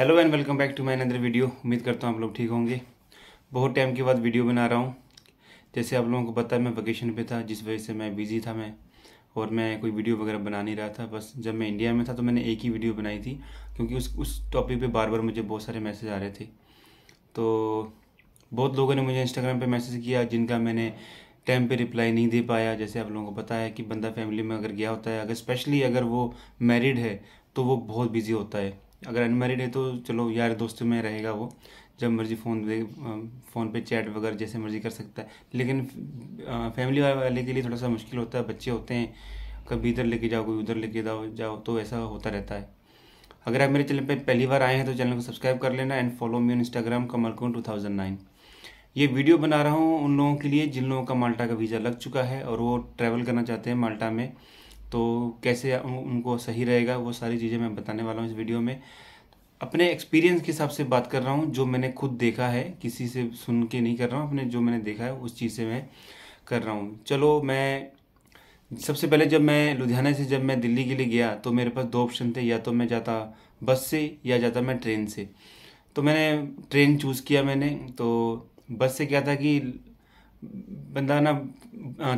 hello and welcome back to my अंदर video उम्मीद करता हूँ आप लोग ठीक होंगे बहुत टाइम के बाद वीडियो बना रहा हूँ जैसे आप लोगों को पता है मैं वैकेशन पे था जिस वजह से मैं बिज़ी था मैं और मैं कोई वीडियो वगैरह बना नहीं रहा था बस जब मैं इंडिया में था तो मैंने एक ही वीडियो बनाई थी क्योंकि उस उस टॉपिक पर बार बार मुझे बहुत सारे मैसेज आ रहे थे तो बहुत लोगों ने मुझे इंस्टाग्राम पर मैसेज किया जिनका मैंने टाइम पर रिप्लाई नहीं दे पाया जैसे आप लोगों को पता है कि बंदा फैमिली में अगर गया होता है अगर स्पेशली अगर वो मैरिड है तो वो बहुत बिज़ी होता है अगर अनमेरिड है तो चलो यार दोस्तों में रहेगा वो जब मर्जी फ़ोन दे फ़ोन पे चैट वगैरह जैसे मर्जी कर सकता है लेकिन फैमिली वाले के लिए थोड़ा सा मुश्किल होता है बच्चे होते हैं कभी इधर लेके जाओ कभी उधर लेके जाओ जाओ तो ऐसा होता रहता है अगर आप मेरे चैनल पर पहली बार आए हैं तो चैनल को सब्सक्राइब कर लेना and follow me on Instagram कमलकोन टू थाउजेंड नाइन ये वीडियो बना रहा हूँ उन लोगों के लिए जिन लोगों का माल्टा का वीज़ा लग चुका है और वो ट्रैवल करना चाहते हैं माल्टा में तो कैसे उनको सही रहेगा वो सारी चीज़ें मैं बताने वाला हूँ इस वीडियो में अपने एक्सपीरियंस के हिसाब से बात कर रहा हूँ जो मैंने खुद देखा है किसी से सुन के नहीं कर रहा हूँ अपने जो मैंने देखा है उस चीज़ से मैं कर रहा हूँ चलो मैं सबसे पहले जब मैं लुधियाना से जब मैं दिल्ली के लिए गया तो मेरे पास दो ऑप्शन थे या तो मैं जाता बस से या जाता मैं ट्रेन से तो मैंने ट्रेन चूज़ किया मैंने तो बस से क्या था कि बंदा ना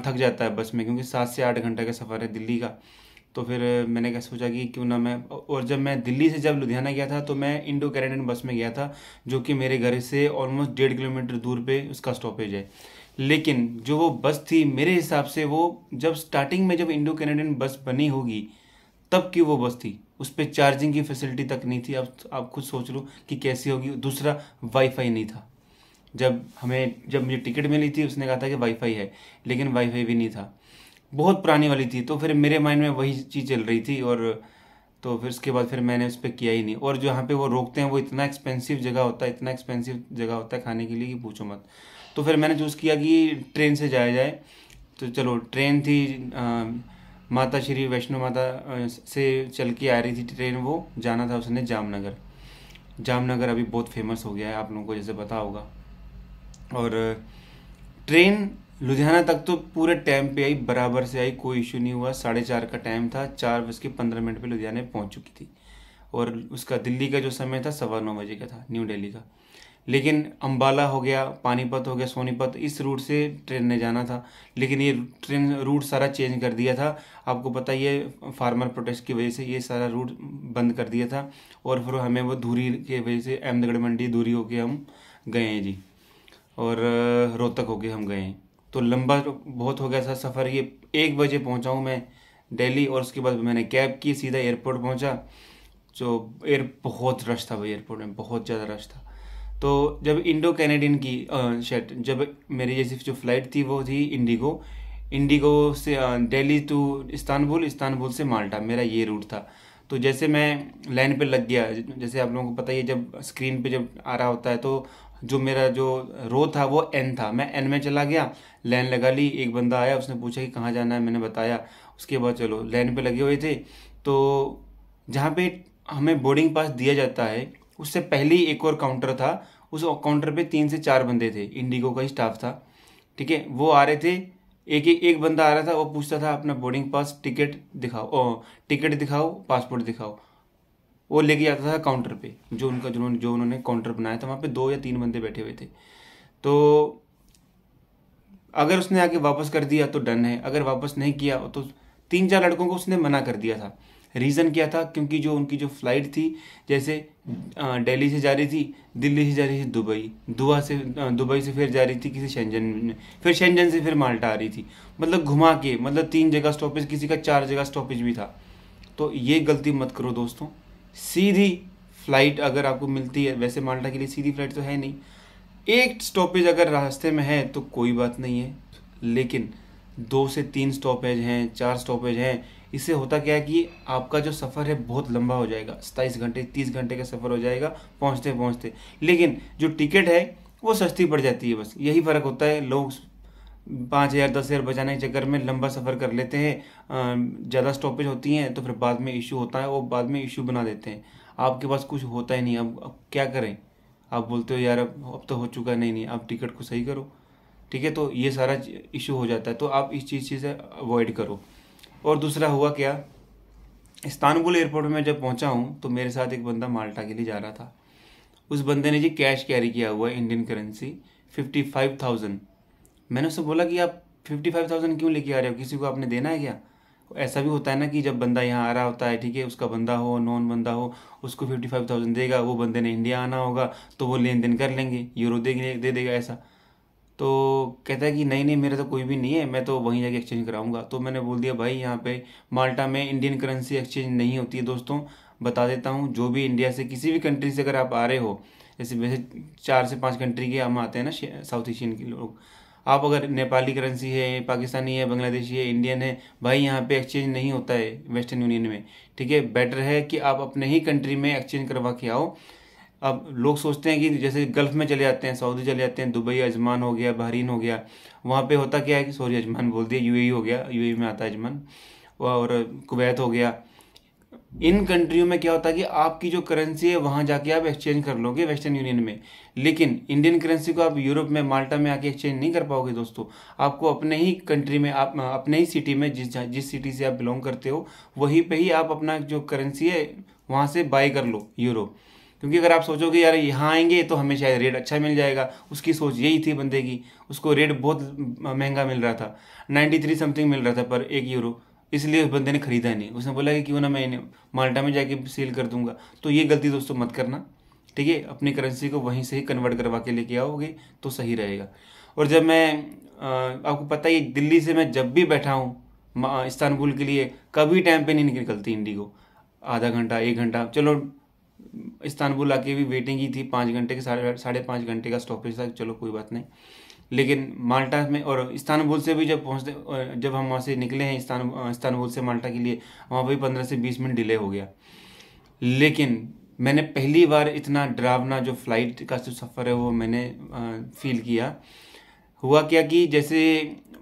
थक जाता है बस में क्योंकि सात से आठ घंटे का सफ़र है दिल्ली का तो फिर मैंने क्या सोचा कि क्यों ना मैं और जब मैं दिल्ली से जब लुधियाना गया था तो मैं इंडो कैरेडियन बस में गया था जो कि मेरे घर से ऑलमोस्ट डेढ़ किलोमीटर दूर पे उसका स्टॉपेज है लेकिन जो वो बस थी मेरे हिसाब से वो जब स्टार्टिंग में जब इंडो कैनेडियन बस बनी होगी तब की वो बस थी उस पर चार्जिंग की फैसिलिटी तक नहीं थी अब आप, आप खुद सोच लो कि कैसी होगी दूसरा वाईफाई नहीं था जब हमें जब मुझे टिकट मिली थी उसने कहा था कि वाईफाई है लेकिन वाईफाई भी नहीं था बहुत पुरानी वाली थी तो फिर मेरे माइंड में वही चीज़ चल रही थी और तो फिर उसके बाद फिर मैंने उस पर किया ही नहीं और जहाँ पे वो रोकते हैं वो इतना एक्सपेंसिव जगह होता है इतना एक्सपेंसिव जगह होता है खाने के लिए कि पूछो मत तो फिर मैंने चूज़ किया कि ट्रेन से जाया जाए तो चलो ट्रेन थी आ, माता श्री वैष्णो माता से चल के आ रही थी ट्रेन वो जाना था उसने जामनगर जामनगर अभी बहुत फेमस हो गया है आप लोगों को जैसे पता होगा और ट्रेन लुधियाना तक तो पूरे टाइम पे आई बराबर से आई कोई इशू नहीं हुआ साढ़े चार का टाइम था चार बज के पंद्रह मिनट पे लुधियाना पहुंच चुकी थी और उसका दिल्ली का जो समय था सवा नौ बजे का था न्यू दिल्ली का लेकिन अम्बाला हो गया पानीपत हो गया सोनीपत इस रूट से ट्रेन ने जाना था लेकिन ये ट्रेन रूट सारा चेंज कर दिया था आपको पता ये फार्मर प्रोटेस्ट की वजह से ये सारा रूट बंद कर दिया था और फिर हमें वो धूरी के वजह से अहमदगढ़ मंडी धूरी होके हम गए हैं जी और रोहतक होके हम गए तो लंबा बहुत हो गया था सफ़र ये एक बजे पहुंचा हूँ मैं दिल्ली और उसके बाद मैंने कैब की सीधा एयरपोर्ट पहुंचा जो एयर बहुत रश था भाई एयरपोर्ट में बहुत ज़्यादा रश था तो जब इंडो कैनेडियन की शेट जब मेरी जैसी जो फ्लाइट थी वो थी इंडिगो इंडिगो से दिल्ली टू इस्तानबुल इस्तानबुल से माल्टा मेरा ये रूट था तो जैसे मैं लाइन पे लग गया जैसे आप लोगों को पता ही है जब स्क्रीन पे जब आ रहा होता है तो जो मेरा जो रो था वो एन था मैं एन में चला गया लाइन लगा ली एक बंदा आया उसने पूछा कि कहाँ जाना है मैंने बताया उसके बाद चलो लाइन पे लगे हुए थे तो जहाँ पे हमें बोर्डिंग पास दिया जाता है उससे पहले ही एक और काउंटर था उस काउंटर पे तीन से चार बंदे थे इंडिगो का ही स्टाफ था ठीक है वो आ रहे थे एक एक एक बंदा आ रहा था वो पूछता था अपना बोर्डिंग पास टिकट दिखाओ ओ, टिकट दिखाओ पासपोर्ट दिखाओ वो लेके जाता था काउंटर पे जो उनका जो जो उन्होंने काउंटर बनाया था वहाँ पे दो या तीन बंदे बैठे हुए थे तो अगर उसने आके वापस कर दिया तो डन है अगर वापस नहीं किया तो तीन चार लड़कों को उसने मना कर दिया था रीज़न क्या था क्योंकि जो उनकी जो फ्लाइट थी जैसे दिल्ली से जा रही थी दिल्ली से जा रही थी दुबई दुआ से दुबई से फिर जा रही थी किसी शेंजन में फिर शेंजन से फिर माल्टा आ रही थी मतलब घुमा के मतलब तीन जगह स्टॉपेज किसी का चार जगह स्टॉपेज भी था तो ये गलती मत करो दोस्तों सीधी फ्लाइट अगर आपको मिलती है वैसे माल्टा के लिए सीधी फ्लाइट तो है नहीं एक स्टॉपेज अगर रास्ते में है तो कोई बात नहीं है लेकिन दो से तीन स्टॉपेज हैं चार स्टॉपेज हैं इससे होता क्या है कि आपका जो सफ़र है बहुत लंबा हो जाएगा सत्ताईस घंटे तीस घंटे का सफ़र हो जाएगा पहुँचते पहुँचते लेकिन जो टिकट है वो सस्ती पड़ जाती है बस यही फ़र्क होता है लोग पाँच हज़ार दस हज़ार बचाने के चक्कर में लंबा सफ़र कर लेते हैं ज़्यादा स्टॉपेज होती हैं तो फिर बाद में इशू होता है वो बाद में इशू बना देते हैं आपके पास कुछ होता ही नहीं अब अब क्या करें आप बोलते हो यार अब अब तो हो चुका नहीं नहीं आप टिकट को सही करो ठीक है तो ये सारा इशू हो जाता है तो आप इस चीज़ से अवॉइड करो और दूसरा हुआ क्या इस्तानबुल एयरपोर्ट में जब पहुंचा हूं तो मेरे साथ एक बंदा माल्टा के लिए जा रहा था उस बंदे ने जी कैश कैरी किया हुआ Indian currency fifty five thousand मैंने उससे बोला कि आप फिफ्टी फाइव थाउजेंड क्यों लेके आ रहे हो किसी को आपने देना है क्या ऐसा भी होता है ना कि जब बंदा यहाँ आ रहा होता है ठीक है उसका बंदा हो नॉन बंदा हो उसको फिफ्टी फाइव थाउजेंड देगा वो बंदे ने इंडिया आना होगा तो वो लेन देन कर लेंगे यूरो दे दे देगा ऐसा तो कहता है कि नहीं नहीं मेरा तो कोई भी नहीं है मैं तो वहीं जाके एक्सचेंज कराऊंगा तो मैंने बोल दिया भाई यहाँ पे माल्टा में इंडियन करेंसी एक्सचेंज नहीं होती है दोस्तों बता देता हूँ जो भी इंडिया से किसी भी कंट्री से अगर आप आ रहे हो जैसे वैसे चार से पाँच कंट्री के हम आते हैं ना साउथ एशियन के लोग आप अगर नेपाली करेंसी है पाकिस्तानी है बांग्लादेशी है इंडियन है भाई यहाँ पे एक्सचेंज नहीं होता है वेस्टर्न यूनियन में ठीक है बेटर है कि आप अपने ही कंट्री में एक्सचेंज करवा के आओ अब लोग सोचते हैं कि जैसे गल्फ़ में चले जाते हैं सऊदी चले जाते हैं दुबई अजमान हो गया बहरीन हो गया वहाँ पर होता क्या है कि सॉरी अजमान बोल दिया यू e हो गया यू e में आता है अजमान और कुवैत हो गया इन कंट्रियों में क्या होता है कि आपकी जो करेंसी है वहां जाके आप एक्सचेंज कर लोगे वेस्टर्न यूनियन में लेकिन इंडियन करेंसी को आप यूरोप में माल्टा में आके एक्सचेंज नहीं कर पाओगे दोस्तों आपको अपने ही कंट्री में आप अपने ही सिटी में जिस जिस सिटी से आप बिलोंग करते हो वहीं पे ही आप अपना जो करेंसी है वहां से बाय कर लो यूरो क्योंकि अगर आप सोचोगे यार यहाँ आएंगे तो हमें शायद रेट अच्छा मिल जाएगा उसकी सोच यही थी बंदे की उसको रेट बहुत महंगा मिल रहा था नाइन्टी थ्री समथिंग मिल रहा था पर एक यूरो इसलिए उस बंदे ने खरीदा नहीं उसने बोला कि क्यों ना मैं इन्हें माल्टा में जाके सेल कर दूंगा तो ये गलती दोस्तों मत करना ठीक है अपनी करेंसी को वहीं से ही कन्वर्ट करवा के लेके आओगे तो सही रहेगा और जब मैं आपको पता ही दिल्ली से मैं जब भी बैठा हूँ इस्तानबुल के लिए कभी टाइम पे नहीं निकलती इंडिगो आधा घंटा एक घंटा चलो इस्तानबुल आके भी वेटिंग ही थी पाँच घंटे के साढ़े साढ़े पाँच घंटे का स्टॉपेज था चलो कोई बात नहीं लेकिन माल्टा में और इस्तानबुल से भी जब पहुँचते जब हम वहाँ से निकले हैं इस्तान इस्तानबुल से माल्टा के लिए वहाँ पर भी पंद्रह से बीस मिनट डिले हो गया लेकिन मैंने पहली बार इतना डरावना जो फ्लाइट का जो सफ़र है वो मैंने फील किया हुआ क्या कि जैसे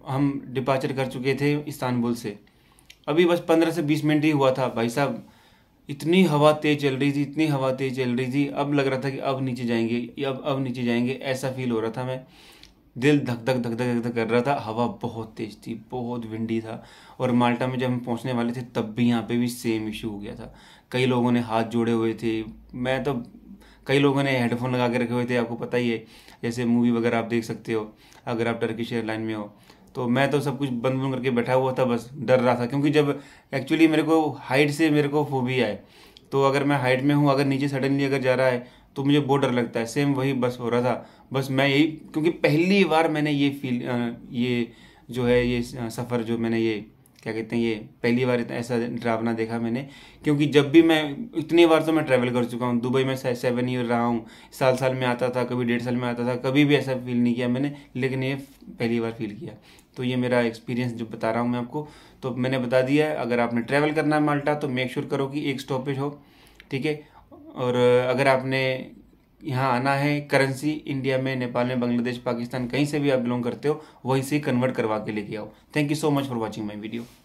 हम डिपार्चर कर चुके थे इस्तानबुल से अभी बस पंद्रह से बीस मिनट ही हुआ था भाई साहब इतनी हवा तेज चल रही थी इतनी हवा तेज चल रही थी अब लग रहा था कि अब नीचे जाएंगे अब अब नीचे जाएंगे ऐसा फील हो रहा था मैं दिल धक धक धक धक धक धक कर रहा था हवा बहुत तेज थी बहुत विंडी था और माल्टा में जब हम पहुंचने वाले थे तब भी यहाँ पे भी सेम इशू हो गया था कई लोगों ने हाथ जोड़े हुए थे मैं तो कई लोगों ने हेडफोन लगा के रखे हुए थे आपको पता ही है जैसे मूवी वगैरह आप देख सकते हो अगर आप टर्किश एयरलाइन में हो तो मैं तो सब कुछ बंद बंद करके बैठा हुआ था बस डर रहा था क्योंकि जब एक्चुअली मेरे को हाइट से मेरे को फोबिया है तो अगर मैं हाइट में हूँ अगर नीचे सडनली अगर जा रहा है तो मुझे बहुत डर लगता है सेम वही बस हो रहा था बस मैं यही क्योंकि पहली बार मैंने ये फील ये जो है ये सफ़र जो मैंने ये क्या कहते हैं ये पहली बार इतना ऐसा ड्रावना देखा मैंने क्योंकि जब भी मैं इतनी बार तो मैं ट्रैवल कर चुका हूँ दुबई में सेवन ईयर रहा हूँ साल साल में आता था कभी डेढ़ साल में आता था कभी भी ऐसा फील नहीं किया मैंने लेकिन ये पहली बार फील किया तो ये मेरा एक्सपीरियंस जो बता रहा हूँ मैं आपको तो मैंने बता दिया है अगर आपने ट्रैवल करना है माल्टा तो मेक श्योर करो कि एक स्टॉपेज हो ठीक है और अगर आपने यहाँ आना है करेंसी इंडिया में नेपाल में बांग्लादेश पाकिस्तान कहीं से भी आप बिलोंग करते हो वहीं से कन्वर्ट करवा के लेके आओ thank you so much for watching my video